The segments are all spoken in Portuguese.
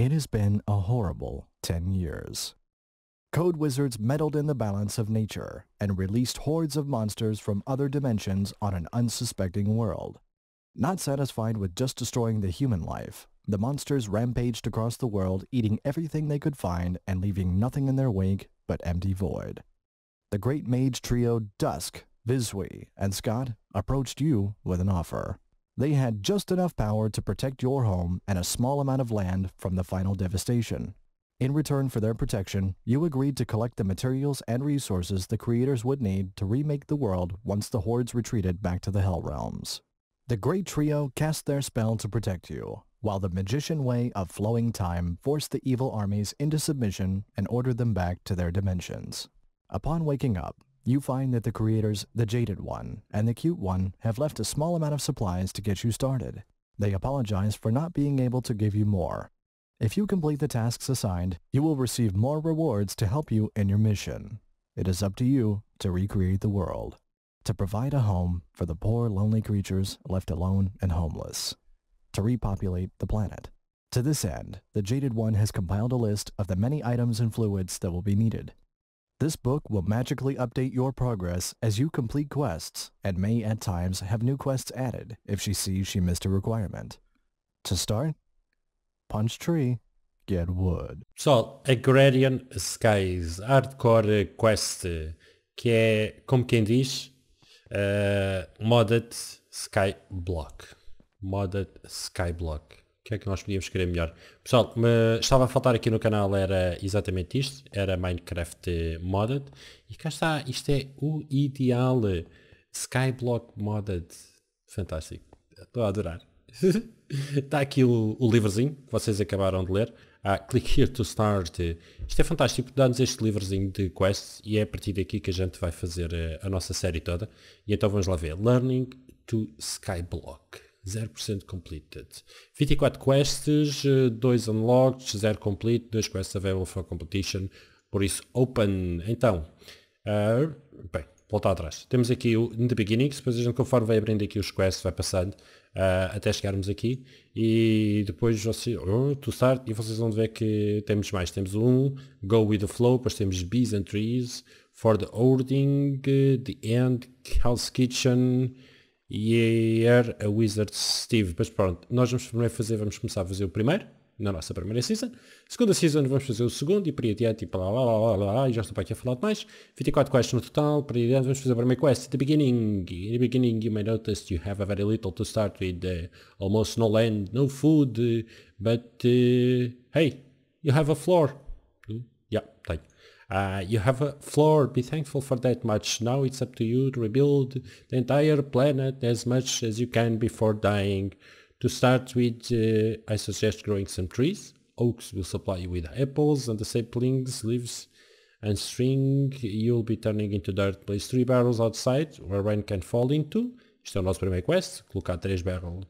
It has been a horrible 10 years. Code Wizards meddled in the balance of nature and released hordes of monsters from other dimensions on an unsuspecting world. Not satisfied with just destroying the human life, the monsters rampaged across the world eating everything they could find and leaving nothing in their wake but empty void. The great mage trio Dusk, Viswe, and Scott approached you with an offer. They had just enough power to protect your home and a small amount of land from the final devastation. In return for their protection, you agreed to collect the materials and resources the creators would need to remake the world once the hordes retreated back to the Hell Realms. The Great Trio cast their spell to protect you, while the magician way of flowing time forced the evil armies into submission and ordered them back to their dimensions. Upon waking up, you find that the creators, the Jaded One and the Cute One, have left a small amount of supplies to get you started. They apologize for not being able to give you more. If you complete the tasks assigned, you will receive more rewards to help you in your mission. It is up to you to recreate the world, to provide a home for the poor lonely creatures left alone and homeless, to repopulate the planet. To this end, the Jaded One has compiled a list of the many items and fluids that will be needed this book will magically update your progress as you complete quests and may at times have new quests added if she sees she missed a requirement. To start, punch tree, get wood. So, Agrarian Skies, hardcore quest, que é, como quem diz, uh, modded block, Modded block. O que é que nós podíamos querer melhor? Pessoal, estava a faltar aqui no canal era exatamente isto, era Minecraft Modded. E cá está, isto é o ideal Skyblock Modded. Fantástico, estou a adorar. está aqui o, o livrozinho que vocês acabaram de ler. Ah, click here to start. Isto é fantástico, dá-nos este livrozinho de quests e é a partir daqui que a gente vai fazer eh, a nossa série toda. E então vamos lá ver. Learning to Skyblock. 0% completed. 24 quests, 2 eh, unlocked, 0 complete, 2 quests available for competition, por isso open. Então, uh, bem, voltar atrás. Temos aqui o In The Beginning, depois a gente conforme vai abrindo aqui os quests, vai passando uh, até chegarmos aqui e depois você, uh, to start e vocês vão ver que temos mais. Temos um, Go With The Flow, depois temos Bees and Trees, For The Hoarding, The End, House Kitchen, e é a Wizard Steve. Mas pronto, nós vamos primeiro fazer, vamos começar a fazer o primeiro, na nossa primeira season. Segunda season vamos fazer o segundo e por aí adiante, e lá, lá, e já estou para aqui a falar demais. 24 quests no total, por aí adiante vamos fazer a primeira quest. At the beginning, in the beginning you may notice you have a very little to start with, uh, almost no land, no food, uh, but uh, hey, you have a floor. Yeah, tenho. Uh, you have a floor, be thankful for that much. Now it's up to you to rebuild the entire planet as much as you can before dying. To start with, uh, I suggest growing some trees. Oaks will supply you with apples and the saplings, leaves and string you'll be turning into dirt. Place three barrels outside where one can fall into Isto é o nosso primeiro quest, colocar três, barrel,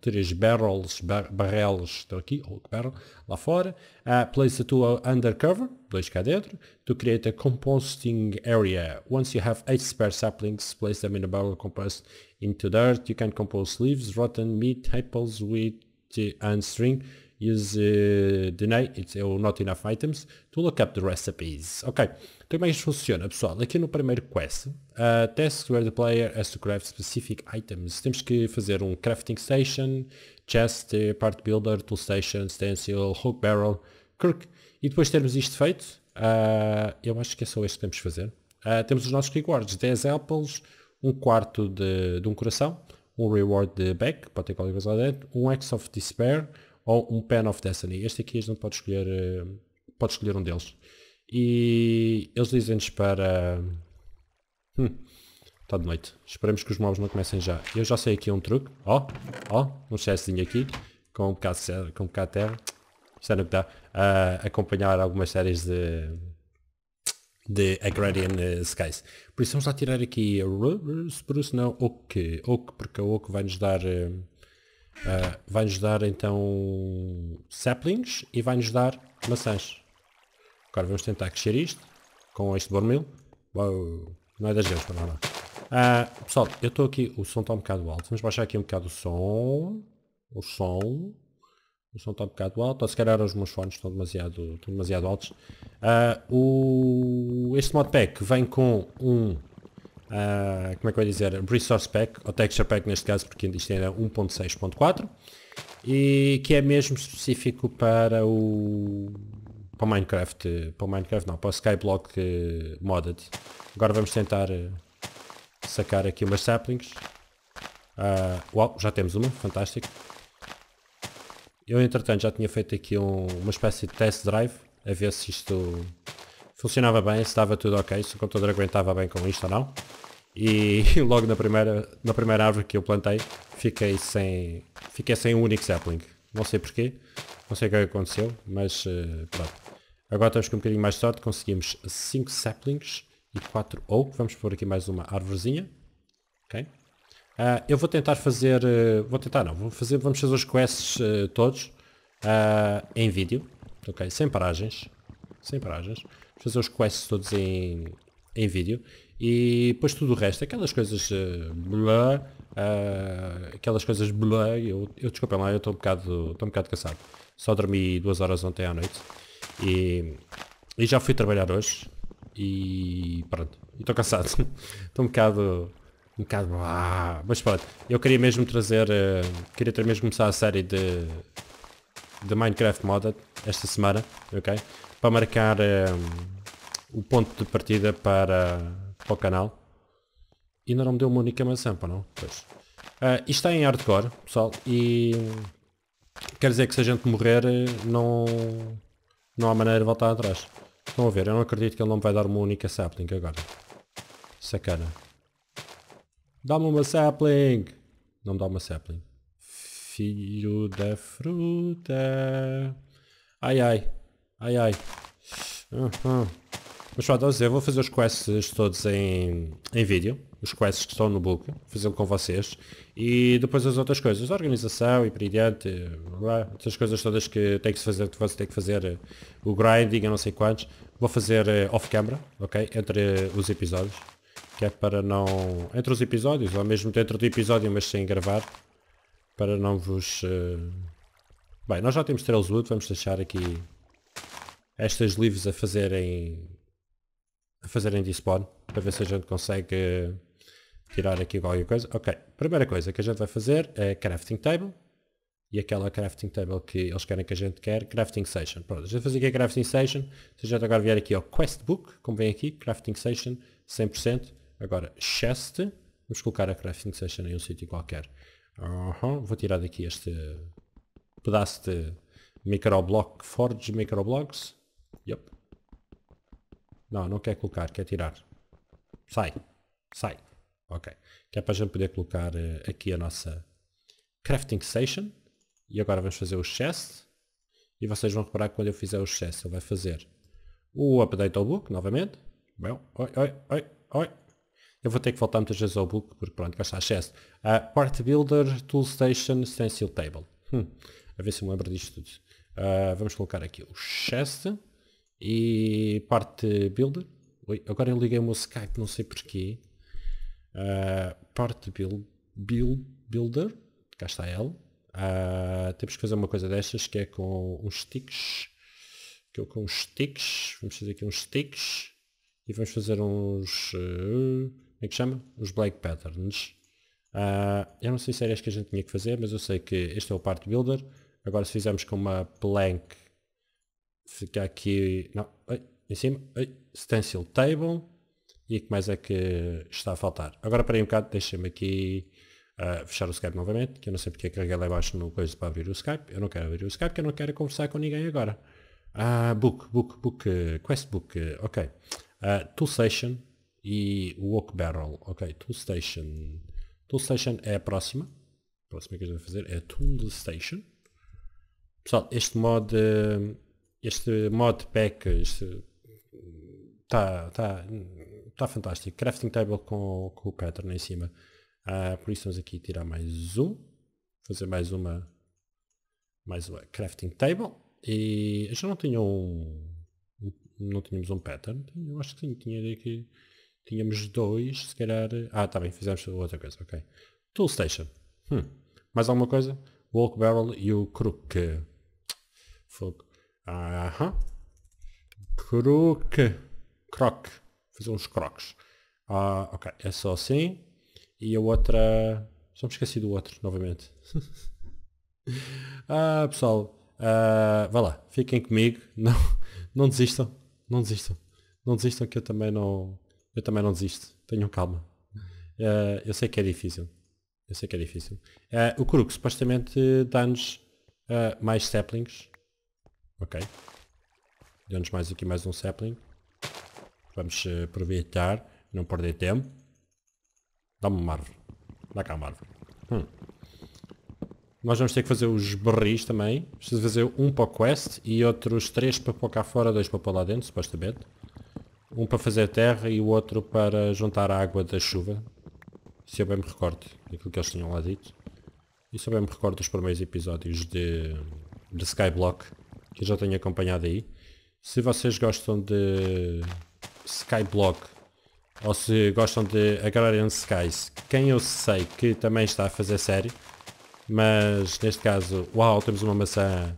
barrels, barrels, aqui, ou barrel, lá fora. Uh, place a tua undercover, dois cá dentro. To create a composting area. Once you have eight spare saplings, place them in a barrel compost into dirt. You can compost leaves, rotten meat, apples, wheat and string use uh, the name, it's é eh, o Not Enough Items, to look up the recipes. Ok, então como é que isto funciona, pessoal? Aqui no primeiro quest, uh, test where the player has to craft specific items. Temos que fazer um crafting station, chest, eh, part builder, tool station, stencil, hook barrel, crook. E depois de termos isto feito, uh, eu acho que é só este que temos que fazer. Uh, temos os nossos rewards, 10 apples, um quarto de, de um coração, um reward de back, pode ter qualquer coisa lá dentro, um X of Despair, ou um Pen of Destiny. Este aqui a gente pode escolher, eh, pode escolher um deles. E eles dizem-nos para... Hum, está de noite. Esperemos que os mobs não comecem já. Eu já sei aqui um truque. Ó, oh, ó, oh, um chestzinho aqui. Com um bocado de, com um bocado de terra. Isto é no que dá. Uh, acompanhar algumas séries de de Agrarian eh, Skies. Por isso vamos lá tirar aqui Spruce, não, Oak, Oak, porque a Oak vai nos dar uh, Uh, vai-nos dar então saplings e vai-nos dar maçãs. Agora vamos tentar crescer isto com este bormil. Uou, não é das vezes para nada. Uh, pessoal, eu estou aqui, o som está um bocado alto. Vamos baixar aqui um bocado o som. O som. O som está um bocado alto. Ou se calhar os meus fones estão demasiado, estão demasiado altos. Uh, o, este modpack vem com um uh, como é que eu ia dizer, Resource Pack, ou Texture Pack neste caso, porque isto era 1.6.4, é e que é mesmo específico para o para o Minecraft, para o Minecraft não, para o Skyblock uh, modded. Agora vamos tentar eh, sacar aqui umas saplings. Uh, uau, já temos uma, fantástico. Eu entretanto já tinha feito aqui um, uma espécie de test drive, a ver se isto funcionava bem, se estava tudo ok, se o computador aguentava bem com isto ou não. E logo na primeira, na primeira árvore que eu plantei, fiquei sem, fiquei sem um único sapling. Não sei porquê, não sei o que é aconteceu, mas uh, pronto. Agora estamos com um bocadinho mais de sorte, conseguimos 5 saplings e 4 oak. Vamos pôr aqui mais uma árvorezinha. Ok. Uh, eu vou tentar fazer, uh, vou tentar não, vou fazer, vamos fazer os quests eh, todos ah, em vídeo, ok, sem paragens, sem paragens fazer os quests todos em, em vídeo e depois tudo o resto, aquelas coisas eh, blá, uh, aquelas coisas blá, eu, eu desculpem lá, eu estou um bocado, estou um bocado cansado. Só dormi duas horas ontem à noite e, e já fui trabalhar hoje e pronto, estou cansado, estou um bocado, um bocado, blá. Ah, mas pronto, eu queria mesmo trazer, uh, queria ter mesmo começar a série de, de Minecraft Modded esta semana, ok? para marcar hum, o ponto de partida para, para o canal. E ainda não me deu uma única maçã, para não? Pois. Uh, ah, isto está em hardcore, pessoal, e quer dizer que se a gente morrer não, não há maneira de voltar atrás. Estão a ver, eu não acredito que ele não me vai dar uma única sapling agora. Sacana. Dá-me uma sapling! Não me dá uma sapling. Filho da fruta. Ai ai. Ai ai. Uhum. Mas pronto, eu dizer, vou fazer os quests todos em, em vídeo, os quests que estão no book, fazê-lo com vocês, e depois as outras coisas, a organização e por aí diante, essas coisas todas que tem que se fazer, que você tem que fazer eh, o grinding, e não sei quantos, vou fazer eh, off-camera, ok, entre eh, os episódios, que é para não, entre os episódios, ou mesmo dentro do episódio, mas sem gravar, para não vos... Uh... Bem, nós já temos Trails vamos deixar aqui estas livros a fazerem a fazerem despawn para ver se a gente consegue tirar aqui qualquer coisa. Ok, primeira coisa que a gente vai fazer é crafting table e aquela crafting table que eles querem que a gente quer, crafting session. Pronto, a gente fazer aqui a crafting session, se a gente agora vier aqui ao quest book, como vem aqui, crafting session 100%, agora chest, vamos colocar a crafting session em um sítio qualquer. Uhum. Vou tirar daqui este pedaço de microblock, forge microblocks, Yep. Não, não quer colocar, quer tirar. Sai. Sai. Ok. Que é para a gente poder colocar uh, aqui a nossa crafting station. E agora vamos fazer o chest. E vocês vão reparar que quando eu fizer o chest ele vai fazer o update ao book novamente. oi, oi, oi, oi. Eu vou ter que voltar muitas vezes ao book porque pronto, cá está chest. Uh, part builder, tool station, stencil table. Hum. A ver se me lembro disto tudo. Uh, vamos colocar aqui o chest e parte builder. Oi, agora eu liguei o meu Skype, não sei porquê. Uh, parte build, build, builder, cá está ele Uh, ah, temos que fazer uma coisa destas que é com uns sticks. Que eu com uns sticks. Vamos fazer aqui uns sticks. E vamos fazer uns. Uh, como é que chama? Os black patterns. Uh, eu não sei se era isto que a gente tinha que fazer, mas eu sei que este é o parte builder. Agora se fizermos com uma blank fica aqui, não, em cima, stencil table, e que mais é que está a faltar? Agora para aí um bocado, deixem-me aqui uh, fechar o Skype novamente, que eu não sei porque é carreguei lá embaixo no coisa para abrir o Skype, eu não quero abrir o Skype, que eu não quero conversar com ninguém agora. Ah, book, book, book, quest book, ok. Uh, ah, Toolstation e Walk Barrel, ok, Toolstation. Toolstation é a próxima, a próxima que a gente vai fazer é Toolstation. Pessoal, este modo este mod pack está tá, tá, tá fantástico. Crafting table com, com o pattern né, em cima. Ah, por isso vamos aqui tirar mais um. Fazer mais uma mais uma crafting table. E já não tinha um. Não tínhamos um pattern. Eu acho que tinha, tinha aqui. Tínhamos dois, se calhar. Ah, tá bem, fizemos outra coisa, ok. Tool Station. Hum. Mais alguma coisa? Walk Barrel e o Crook. Fogo. Aham. Croque. Croque. Fazer uns croques. Ah, ok. É só assim. E a outra... Só me esqueci do outro, novamente. ah, pessoal. Ah, vá lá. Fiquem comigo. Não, não desistam. Não desistam. Não desistam que eu também não... Eu também não desisto. Tenham calma. Uh, eu sei que é difícil. Eu sei que é difícil. Uh, o Kuruk supostamente dá-nos uh, mais saplings Ok. Deu-nos mais aqui mais um sapling. Vamos eh, aproveitar, não perder tempo. Dá-me uma árvore. Dá cá uma árvore. Hum. Nós vamos ter que fazer os berris também. Preciso fazer um para o quest e outros três para pôr cá fora, dois para pôr lá dentro, supostamente. Um para fazer terra e o outro para juntar a água da chuva. Se eu bem me recordo daquilo que eles tinham lá dito. E se eu bem me recordo dos primeiros episódios de, de Skyblock que já tenho acompanhado aí. Se vocês gostam de Skyblock ou se gostam de Agrarian Skies, quem eu sei que também está a fazer série, mas neste caso, uau, temos uma maçã.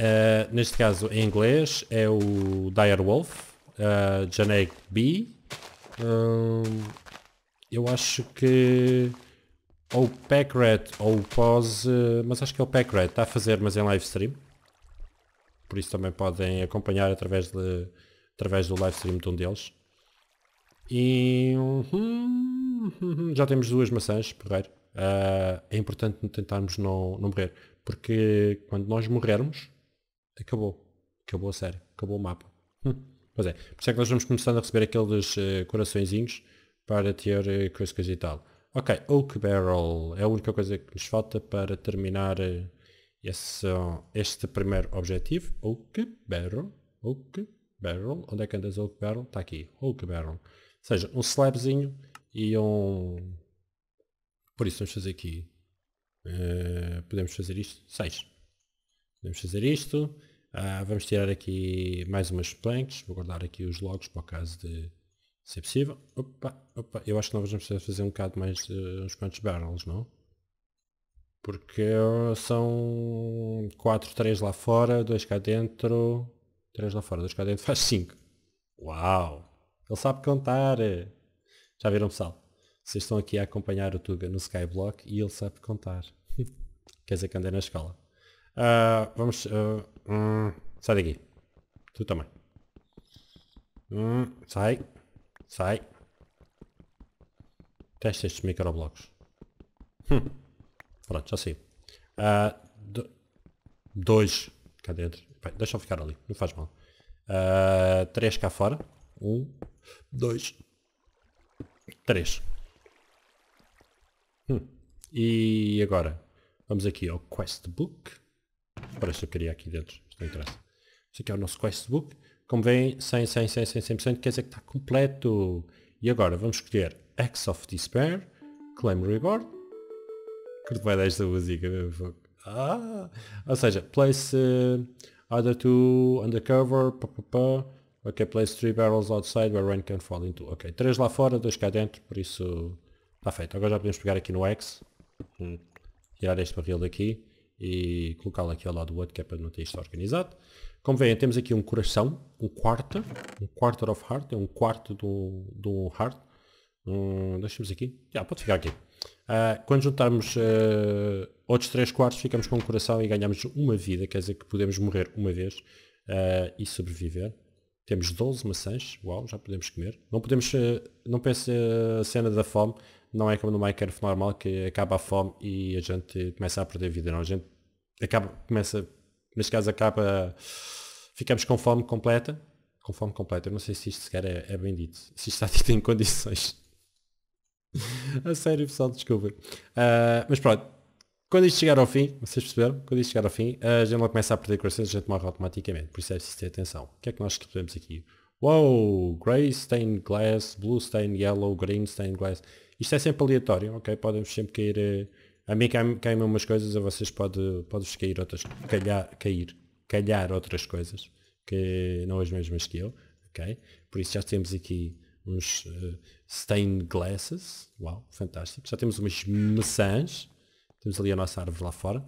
Uh, neste caso em inglês é o Dire Wolf, uh, eh, Janek B. Hum, eu acho que ou o Packrat ou o Pause, eh, mas acho que é o Packrat, está a fazer mas em live stream por isso também podem acompanhar através, de, através do live stream de um deles. E hum, já temos duas maçãs, porreiro. Uh, é importante tentarmos não, não morrer, porque quando nós morrermos, acabou. Acabou a série, acabou o mapa. Hum, pois é, por isso é que nós vamos começando a receber aqueles uh, coraçõezinhos para ter uh, ah, coisa, coisa e tal. Ok, Oak Barrel é a única coisa que nos falta para terminar... Uh, esse, este primeiro objetivo, Oak Barrel, Oak Barrel, onde é que andas Oak Barrel? Está aqui, Oak Barrel. Ou seja, um slabzinho e um... Por isso vamos fazer aqui, uh, podemos fazer isto, 6. Podemos fazer isto, uh, vamos tirar aqui mais umas planks, vou guardar aqui os logs para o caso de ser possível. Opa, opa, eu acho que nós vamos fazer um bocado mais uh, uns quantos barrels, não? Porque são 4, 3 lá fora, 2 cá dentro, 3 lá fora, 2 cá dentro faz 5. Uau! Ele sabe contar! Já viram pessoal? Vocês estão aqui a acompanhar o Tuga no Skyblock e ele sabe contar. Quer dizer que andei na escola. Uh, vamos. Uh, hum, sai daqui. Tu também. Hum, sai. Sai. Testa estes microblocos. Hum. Pronto, já sei. Uh, do, dois cá dentro. Bem, eu ficar ali, não faz mal. Uh, três cá fora. Um, dois, três. Hum. E agora? Vamos aqui ao quest book. Parece que eu queria aqui dentro, não interessa. Este aqui é o nosso quest book. Como veem, 100, 100, 100, 100, 100%, quer dizer que está completo. E agora vamos escolher Acts of Despair, Claim Reward, Curto bem desta música. Ah! Ou seja, place uh, either two undercover, pá, pá, pá. Ok, place three barrels outside where rain can fall into. Ok, três lá fora, dois cá dentro, por isso está feito. Agora já podemos pegar aqui no X, hum, tirar este barril daqui e colocá-lo aqui ao lado do outro, que é para não ter isto organizado. Como veem, temos aqui um coração, um quarto, um quarter of heart, é um quarto do, do heart. Hum, deixamos aqui. Já, pode ficar aqui. Uh, quando juntarmos uh, ah, outros 3 quartos, ficamos com um coração e ganhamos uma vida, quer dizer que podemos morrer uma vez uh, e sobreviver. Temos 12 maçãs, uau, já podemos comer. Não podemos, não pense a cena da fome, não é como no Minecraft normal que acaba a fome e a gente começa a perder vida, não, a gente acaba, começa, neste caso acaba, ficamos com fome completa, com fome completa, eu não sei se isto sequer é, é bem dito, se isto está dito em condições. a sério, pessoal, desculpem. Uh, mas pronto, quando isto chegar ao fim, vocês perceberam? Quando isto chegar ao fim, a gente vai começa a perder corações, a gente morre automaticamente. Por isso é preciso ter atenção. O que é que nós escrevemos aqui? Wow, grey stained glass, blue stained yellow, green stained glass. Isto é sempre aleatório, ok? Podem sempre cair. Eh, a mim caem umas coisas, a vocês pode, pode cair outras. Calhar, cair. Calhar outras coisas. Que não as mesmas que eu, ok? Por isso já temos aqui uns uh, stained glasses, uau, fantástico. Já temos umas maçãs, temos ali a nossa árvore lá fora.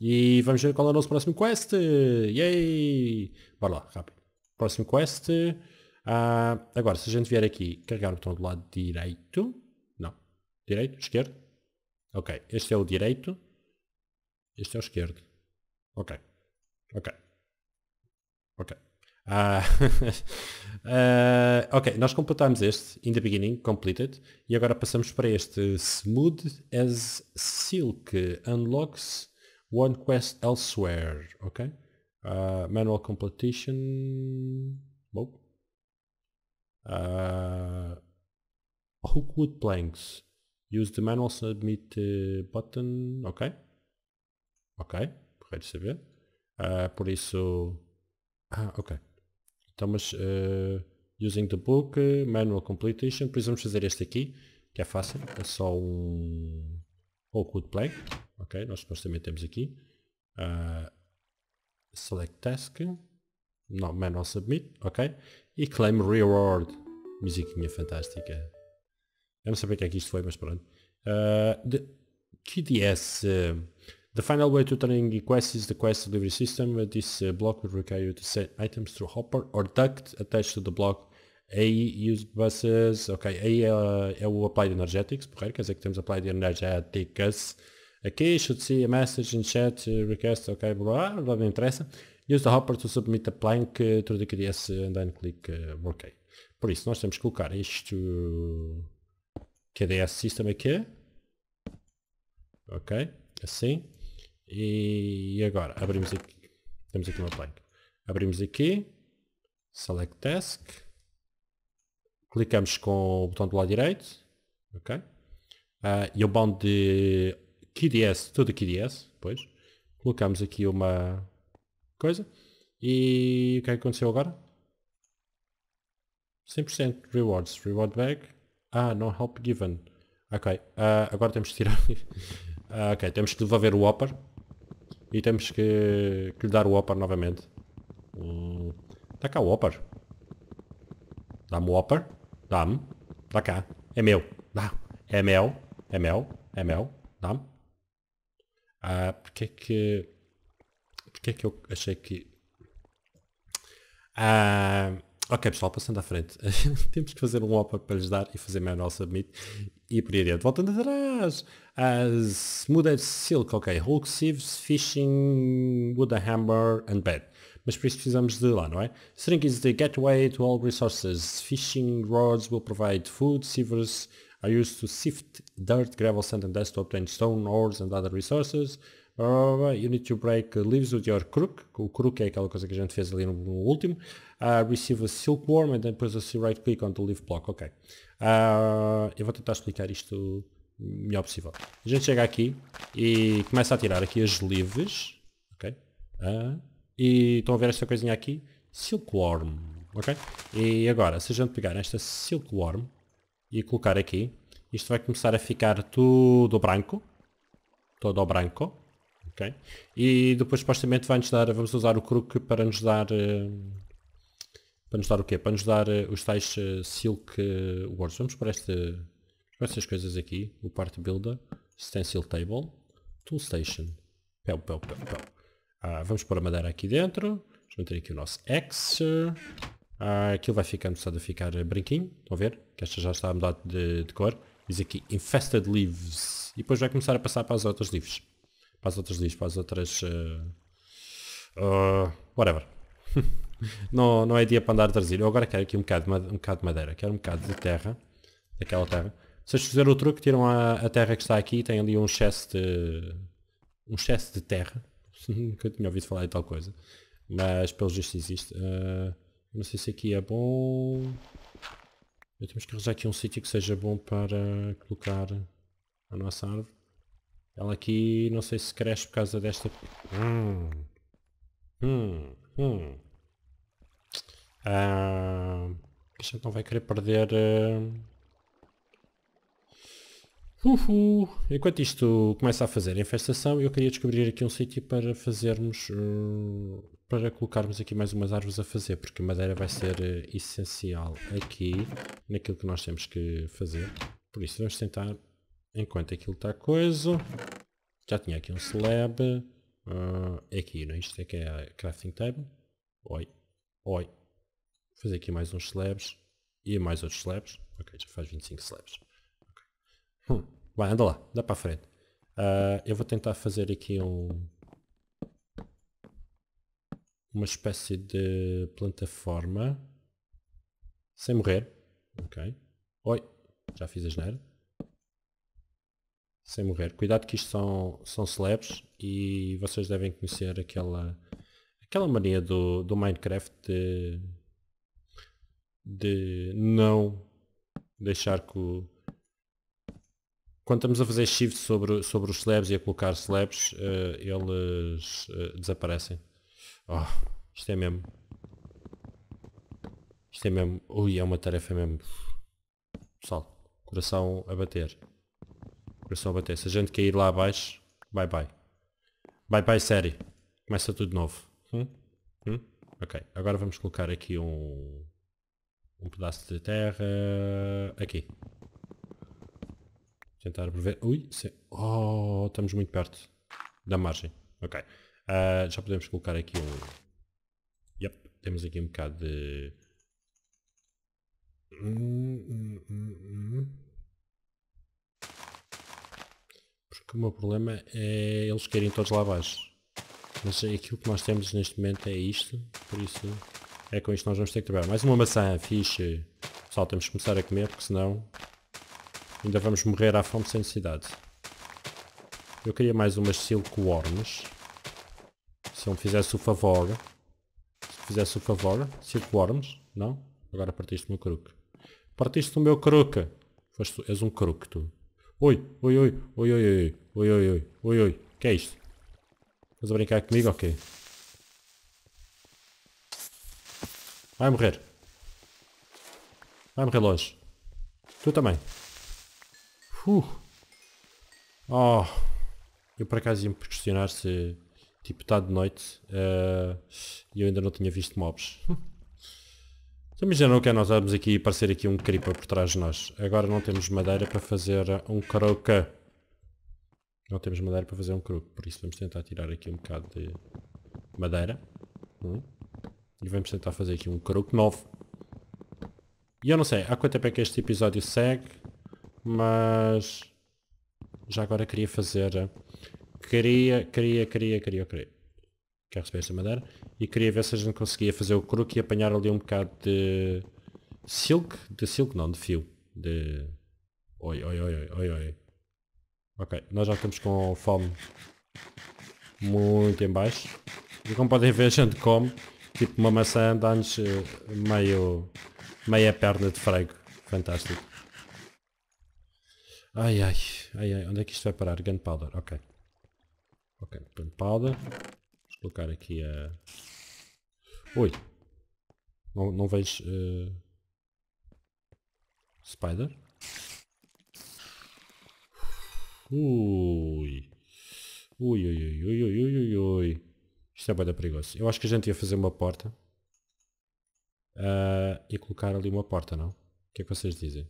E vamos ver qual é o nosso próximo quest. Yay! Bora lá, rápido. Próximo quest. Uh, agora, se a gente vier aqui, carregar o botão do lado direito. Não. Direito? Esquerdo? Ok. Este é o direito. Este é o esquerdo. Ok. Ok. Ok. Ah, uh, ok, nós completámos este, in the beginning, completed, e agora passamos para este smooth as silk unlocks one quest elsewhere, ok? Uh, manual completion. Bom. Uh, hook wood planks. Use the manual submit eh, button. Ok. Ok. Correto saber. Uh, por isso. Ah, ok. Então, mas uh, using the book, eh, manual completion, precisamos vamos fazer este aqui, que é fácil, é só um Oakwood Plank, ok, nós supostamente temos aqui, uh, select task, não, manual submit, ok, e claim reward, musiquinha fantástica. Eu não sabia o que é que isto foi, mas pronto. Uh, de, QDS, uh, The final way to turning requests is the quest delivery system. This uh, block will require you to send items through hopper or duct attached to the block. AE use buses, ok, AE é o Applied Energetics, Porque quer dizer que temos Applied Energetics aqui, should see a message in chat, uh, request, ok, blá, não me não interessa. Use the hopper to submit a plank uh, through the KDS and then click uh, OK. Por isso, nós temos que colocar isto KDS System aqui, ok, assim, e agora abrimos aqui. Temos aqui uma plank. Abrimos aqui. Select Task. Clicamos com o botão do lado direito. Ok? Uh, e o bound de QDS, tudo QDS, depois. Colocamos aqui uma coisa. E o que é que aconteceu agora? 100% rewards, reward back Ah, no help given. Ok, uh, agora temos que tirar. uh, ok, temos que devolver o upper. E temos que, que lhe dar o Whopper novamente. Hum, dá tá cá o Whopper. Dá-me o Whopper. Dá-me. Dá cá. É meu. Dá. É meu. É meu. É meu. Dá-me. Ah, porque é que... Porque é que eu achei que... Ah... Ok pessoal, passando à frente, temos que fazer um OPA para lhes dar e fazer manual submit e por aí adiante. Voltando atrás, as Mudder Silk, ok, Hulk Sieves, Fishing, wood Hammer and Bed. Mas por isso precisamos de lá, não é? String is the gateway to all resources. Fishing rods will provide food, sievers are used to sift dirt, gravel, sand and dust to obtain stone, ores and other resources. Uh, you need to break leaves with your crook. O crook é aquela coisa que a gente fez ali no, no último. Uh, receive a silkworm and depois assim right click on the leaf block. Ok. Uh, eu vou tentar explicar isto o melhor possível. A gente chega aqui e começa a tirar aqui as leaves. Ok. Uh, e estão a ver esta coisinha aqui? Silkworm. Ok. E agora, se a gente pegar esta silkworm e colocar aqui, isto vai começar a ficar tudo branco. Todo branco. Ok. E depois supostamente vai-nos dar, vamos usar o crook para nos dar. Eh, para nos dar o quê? Para nos dar eh, os tais eh, Silk Words. Vamos para este. Para estas coisas aqui. O Part Builder. Stencil Table. tool Pel, pel, pel, pel. Ah, vamos pôr a madeira aqui dentro. Vamos meter aqui o nosso X. Ah, aquilo vai ficar só ficar branquinho. Estão a ver? Que esta já está a mudar de, de cor. Diz aqui Infested Leaves. E depois vai começar a passar para as outras leaves para as outras leagues, para as outras. Uh, whatever. não, não é dia para andar a trazer. Eu agora quero aqui um bocado, um bocado de madeira, quero um bocado de terra, daquela terra. Vocês fizeram o truque, tiram a, a terra que está aqui, tem ali um excesso de. um excesso de terra. Nunca tinha ouvido falar de tal coisa. Mas pelo visto existe. Uh, não sei se aqui é bom. Eu temos que arranjar aqui um sítio que seja bom para colocar a nossa árvore. Ela aqui não sei se cresce por causa desta... Hum. Hum. Hum. Ah, a gente não vai querer perder... Uh... Ah, Uhul. Enquanto isto começa a fazer a infestação, eu queria descobrir aqui um sítio para fazermos... Uh, para colocarmos aqui mais umas árvores a fazer, porque a madeira vai ser uh, essencial aqui, naquilo que nós temos que fazer. Por isso vamos tentar Enquanto aquilo está coeso. Já tinha aqui um slab. Uh, é aqui, não é? Isto é que é a crafting table. Oi. Oi. Vou fazer aqui mais uns slabs. E mais outros slabs. Ok, já faz 25 slabs. Okay. Hum. Vai, anda lá. Dá para a frente. Uh, eu vou tentar fazer aqui um... Uma espécie de plataforma. Sem morrer. Ok. Oi. Já fiz a geneira sem morrer. Cuidado que isto são, são celebs e vocês devem conhecer aquela, aquela mania do, do Minecraft de, de não deixar que o, quando estamos a fazer shift sobre, sobre os celebs e a colocar celebs uh, eh, eles uh, desaparecem. Oh, isto é mesmo. Isto é mesmo. Ui, é uma tarefa mesmo. Pessoal, coração a bater. O bater. Se a gente cair lá abaixo, bye bye. Bye bye série. Começa tudo de novo. Hum? Hum? Ok, agora vamos colocar aqui um, um pedaço de terra. Aqui. Tentar prever. Ui, sim. Oh, estamos muito perto da margem. Ok. Uh, já podemos colocar aqui um. Yep, temos aqui um bocado de. Hum, hum, hum, hum, hum. Porque o meu problema é eles querem todos lá abaixo. Mas aquilo que nós temos neste momento é isto, por isso é com isto nós vamos ter que trabalhar. Mais uma maçã, fixe. Pessoal, temos que começar a comer, porque senão ainda vamos morrer à fome sem necessidade. Eu queria mais umas silkworms. Se eu me fizesse o favor. Se fizesse o favor. Silkworms? Não? Agora partiste-me o meu Partiste do meu croque és um croque tu. Oi, oi, oi, oi, oi, oi, oi, oi, oi, oi, oi. Que é isto? Estás brincar comigo? Ok. Vai morrer. Vai morrer longe. Tu também. Uh. Oh. Eu por acaso ia-me questionar se tipo está de noite eh, e uh, eu ainda não tinha visto mobs. Só o que é, nós vamos aqui aparecer aqui um creeper por trás de nós. Agora não temos madeira para fazer um croca. Não temos madeira para fazer um croco, por isso vamos tentar tirar aqui um bocado de madeira. Hum. E vamos tentar fazer aqui um croco novo. E eu não sei há quanto tempo é que este episódio segue, mas já agora queria fazer... Queria, queria, queria, queria, queria. Quer receber esta madeira? e queria ver se a gente conseguia fazer o crook e apanhar ali um bocado de silk, de silk não, de fio, de... Oi, oi, oi, oi, oi, Ok, nós já estamos com fome muito em baixo. E como podem ver a gente come, tipo uma maçã dá-nos eh, meio, meia perna de frego, Fantástico. Ai, ai, ai, ai, onde é que isto vai parar? Gunpowder, ok. Ok, gunpowder. Vou colocar aqui a... Oi. Não, não vejo... Uh... Spider? Ui. Ui, ui, ui, ui, ui, ui, ui. Isto é bada perigoso. Eu acho que a gente ia fazer uma porta. Uh, e colocar ali uma porta, não? O que é que vocês dizem?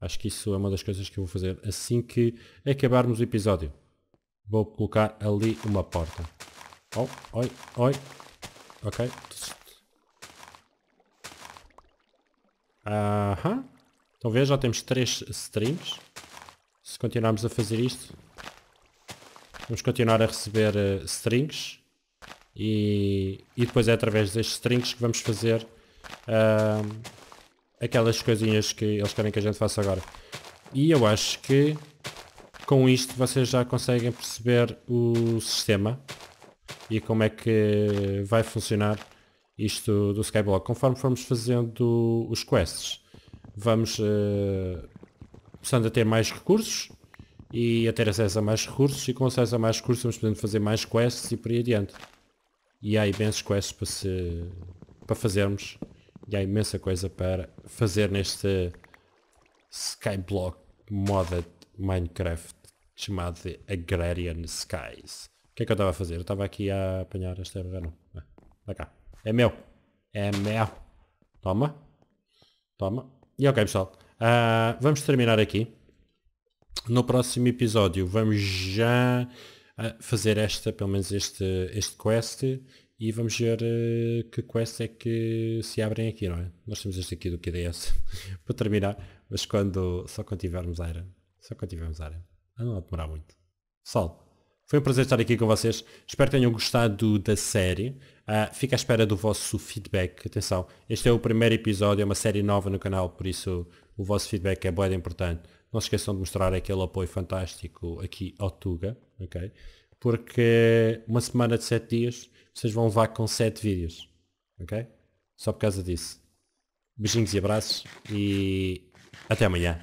Acho que isso é uma das coisas que eu vou fazer assim que acabarmos o episódio. Vou colocar ali uma porta. Oh, oi, oi, oi. Ok. Aham. Então veja já temos 3 streams. Se continuarmos a fazer isto, vamos continuar a receber uh, strings. E, e depois é através destes strings que vamos fazer uh, aquelas coisinhas que eles querem que a gente faça agora. E eu acho que com isto vocês já conseguem perceber o sistema e como é que vai funcionar isto do Skyblock. Conforme formos fazendo os quests, vamos uh, começando a ter mais recursos e a ter acesso a mais recursos e com acesso a mais recursos vamos podendo fazer mais quests e por aí adiante. E há imensos quests para, se, para fazermos e há imensa coisa para fazer neste Skyblock Modded Minecraft chamado de Agrarian Skies. O que é que eu estava a fazer? Eu estava aqui a apanhar esta... Ah, não. Né? Vai cá. É meu. É meu. Toma. Toma. E ok, pessoal. Uh, vamos terminar aqui. No próximo episódio vamos já ah, fazer esta, pelo menos este, este quest e vamos ver uh, que quest é que se abrem aqui, não é? Nós temos este aqui do QDS para terminar, mas quando, só quando tivermos Iron, só quando tivermos Iron, ah, não vai demorar muito. Sol, foi um prazer estar aqui com vocês. Espero que tenham gostado da série. Uh, ah, fico à espera do vosso feedback. Atenção, este é o primeiro episódio, é uma série nova no canal, por isso o vosso feedback é bem importante. Não se esqueçam de mostrar aquele apoio fantástico aqui ao Tuga, ok? Porque uma semana de 7 dias vocês vão levar com 7 vídeos, ok? Só por causa disso. Beijinhos e abraços e até amanhã.